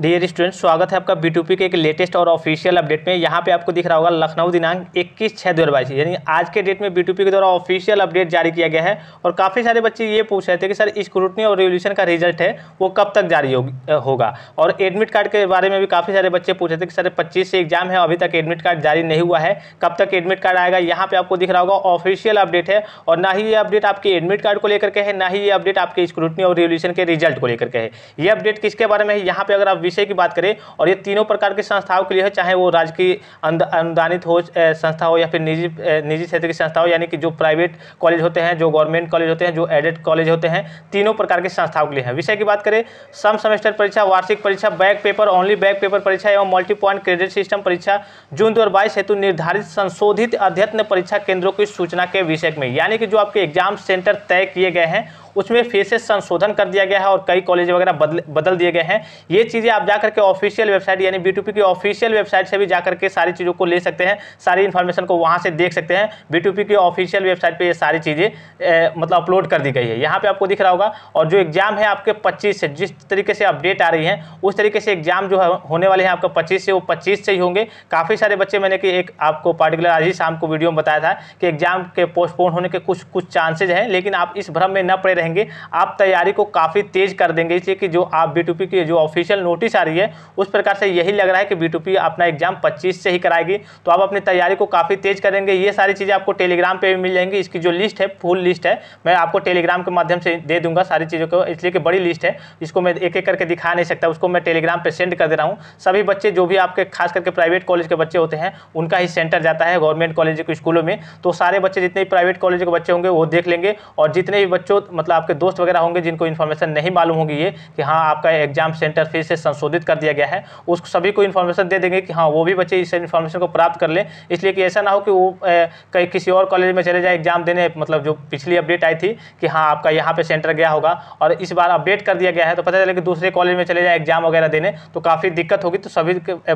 dear student स्वागत है आपका बी के एक लेटेस्ट और ऑफिशियल अपडेट में यहाँ पे आपको दिख रहा होगा लखनऊ दिनांक 21 छः दो यानी आज के डेट में बी के द्वारा ऑफिशियल अपडेट जारी किया गया है और काफ़ी सारे बच्चे ये पूछ रहे थे कि सर स्क्रूटनी और रिवोल्यूशन का रिजल्ट है वो कब तक जारी हो, होगा और एडमिट कार्ड के बारे में भी काफ़ी सारे बच्चे पूछ रहे थे कि सर पच्चीस से एग्जाम है अभी तक एडमिट कार्ड जारी नहीं हुआ है कब तक एडमिट कार्ड आएगा यहाँ पर आपको दिख रहा होगा ऑफिशियल अपडेट है और ना ही ये अपडेट आपके एडमिट कार्ड को लेकर के है ना ही ये अपडेट आपके स्क्रूटनी और रिवोल्यूशन के रिजल्ट को लेकर के है ये अपडेट किसके बारे में है यहाँ पर अगर आप विषय की बात करें और ये तीनों प्रकार के संस्थाओं के लिए है चाहे वो राज्य की अनुदानित हो संस्था हो या फिर निजी निजी क्षेत्र की संस्था हो यानी कि जो प्राइवेट कॉलेज होते हैं जो गवर्नमेंट कॉलेज होते हैं जो एडेड कॉलेज होते हैं तीनों प्रकार के संस्थाओं के लिए है विषय की बात करें सम सेमेस्टर परीक्षा वार्षिक परीक्षा back paper only back paper परीक्षा एवं मल्टी पॉइंट क्रेडिट सिस्टम परीक्षा जून दो हेतु निर्धारित संशोधित अध्ययन परीक्षा केंद्रों की सूचना के विषय में यानी कि जो आपके एग्जाम सेंटर तय किए गए हैं उसमें से संशोधन कर दिया गया है और कई कॉलेज वगैरह बदल बदल दिए गए हैं ये चीज़ें आप जाकर के ऑफिशियल वेबसाइट यानी बी की ऑफिशियल वेबसाइट से भी जाकर के सारी चीज़ों को ले सकते हैं सारी इन्फॉर्मेशन को वहाँ से देख सकते हैं बी की ऑफिशियल वेबसाइट पर ये सारी चीज़ें मतलब अपलोड कर दी गई है यहाँ पर आपको दिख रहा होगा और जो एग्ज़ाम है आपके पच्चीस से जिस तरीके से अपडेट आ रही है उस तरीके से एग्ज़ाम जो है होने वाले हैं आपका पच्चीस से वो पच्चीस से ही होंगे काफ़ी सारे बच्चे मैंने कि एक आपको पार्टिकुलर आज ही शाम को वीडियो में बताया था कि एग्ज़ाम के पोस्टपोन होने के कुछ कुछ चांसेज हैं लेकिन आप इस भ्रम में न पड़े रहेंगे आप तैयारी को काफ़ी तेज़ कर देंगे इसलिए कि जो आप बी की जो ऑफिशियल नोटिस आ रही है उस प्रकार से यही लग रहा है कि बी अपना एग्जाम पच्चीस से ही कराएगी तो आप अपनी तैयारी को काफ़ी तेज़ करेंगे ये सारी चीज़ें आपको टेलीग्राम पर भी मिल जाएंगी इसकी जो लिस्ट है फुल लिस्ट है मैं आपको टेलीग्राम के माध्यम से दे दूंगा सारी चीज़ों को इसलिए कि बड़ी लिस्ट है इसको मैं एक एक करके दिखा नहीं सकता उसको मैं टेलीग्राम पर सेंड कर दे रहा हूँ सभी बच्चे जो भी आपके खास करके प्राइवेट कॉलेज के बच्चे होते हैं उनका ही सेंटर जाता है गवर्नमेंट कॉलेज के स्कूलों में तो सारे बच्चे जितने प्राइवेट कॉलेज के बच्चे होंगे वो देख लेंगे और जितने भी बच्चों मतलब मतलब आपके दोस्त वगैरह होंगे जिनको इन्फॉर्मेशन नहीं मालूम होगी ये कि हाँ आपका एग्जाम सेंटर फिर से संशोधित कर दिया गया है उस सभी को इन्फॉर्मेशन दे देंगे कि हाँ वो भी बच्चे इस इन्फॉर्मेशन को प्राप्त कर लें इसलिए कि ऐसा ना हो कि वो कहीं किसी और कॉलेज में चले जाए एग्जाम देने मतलब जो पिछली अपडेट आई थी कि हाँ आपका यहाँ पर सेंटर गया होगा और इस बार अपडेट कर दिया गया है तो पता चले कि दूसरे कॉलेज में चले जाए एग्जाम वगैरह देने तो काफ़ी दिक्कत होगी तो सभी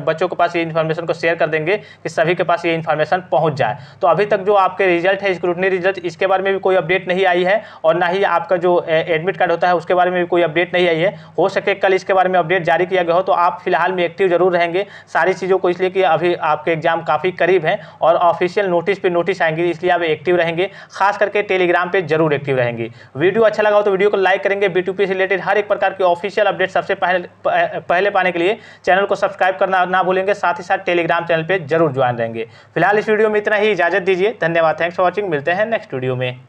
बच्चों के पास ये इन्फॉर्मेशन को शेयर कर देंगे कि सभी के पास ये इन्फॉर्मेशन पहुँच जाए तो अभी तक जो आपके रिजल्ट है स्क्रूटनी रिजल्ट इसके बारे में भी कोई अपडेट नहीं आई है और ना ही आप आपका जो एडमिट कार्ड होता है उसके बारे में भी कोई अपडेट नहीं आई है हो सके कल इसके बारे में अपडेट जारी किया गया हो तो आप फिलहाल में एक्टिव जरूर रहेंगे सारी चीज़ों को इसलिए कि अभी आपके एग्जाम काफ़ी करीब हैं और ऑफिशियल नोटिस पर नोटिस आएंगे इसलिए आप एक्टिव रहेंगे खास करके टेलीग्राम पर जरूर एक्टिव रहेंगे वीडियो अच्छा लगा हो तो वीडियो को लाइक करेंगे बी से रिलेटेड हर एक प्रकार के ऑफिशियल अपडेट सबसे पहले पहले पाने के लिए चैनल को सब्सक्राइब करना ना भूलेंगे साथ ही साथ टेलीग्राम चैनल पर जरूर ज्वाइन रहेंगे फिलहाल इस वीडियो में इतना ही इजाजत दीजिए धन्यवाद थैंक्स फॉर वॉचिंग मिलते हैं नेक्स्ट वीडियो में